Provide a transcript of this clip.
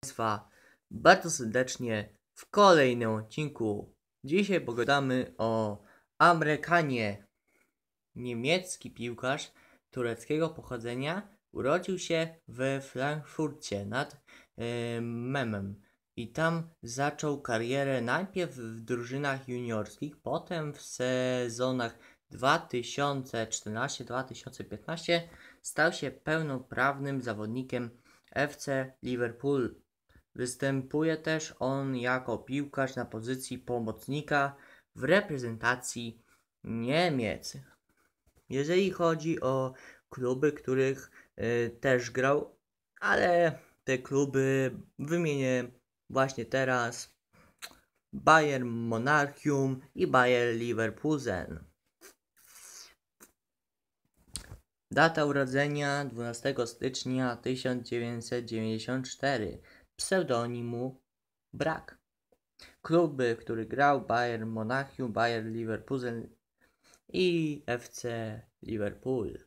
Państwa bardzo serdecznie w kolejnym odcinku. Dzisiaj pogadamy o Amerykanie. Niemiecki piłkarz tureckiego pochodzenia urodził się we Frankfurcie nad yy, Memem i tam zaczął karierę najpierw w drużynach juniorskich, potem w sezonach 2014-2015 stał się pełnoprawnym zawodnikiem FC Liverpool Występuje też on jako piłkarz na pozycji pomocnika w reprezentacji Niemiec. Jeżeli chodzi o kluby, których y, też grał, ale te kluby wymienię właśnie teraz. Bayern Monachium i Bayern Leverkusen. Data urodzenia 12 stycznia 1994 pseudonimu brak. Kluby, który grał Bayern Monachium, Bayern Liverpool i FC Liverpool.